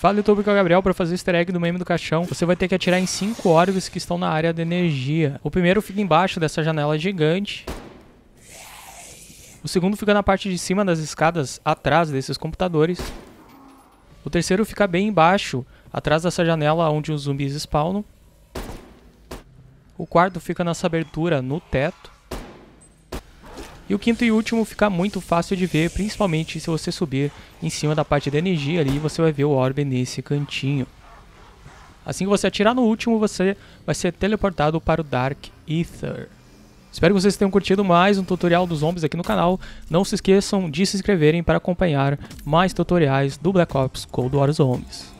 Fala YouTube com é o Gabriel para fazer o easter egg do meme do caixão. Você vai ter que atirar em cinco órgãos que estão na área de energia. O primeiro fica embaixo dessa janela gigante. O segundo fica na parte de cima das escadas, atrás desses computadores. O terceiro fica bem embaixo, atrás dessa janela onde os zumbis spawnam. O quarto fica nessa abertura no teto. E o quinto e último fica muito fácil de ver, principalmente se você subir em cima da parte da energia ali, você vai ver o orbe nesse cantinho. Assim que você atirar no último, você vai ser teleportado para o Dark Ether. Espero que vocês tenham curtido mais um tutorial dos zombies aqui no canal. Não se esqueçam de se inscreverem para acompanhar mais tutoriais do Black Ops Cold War Zombies.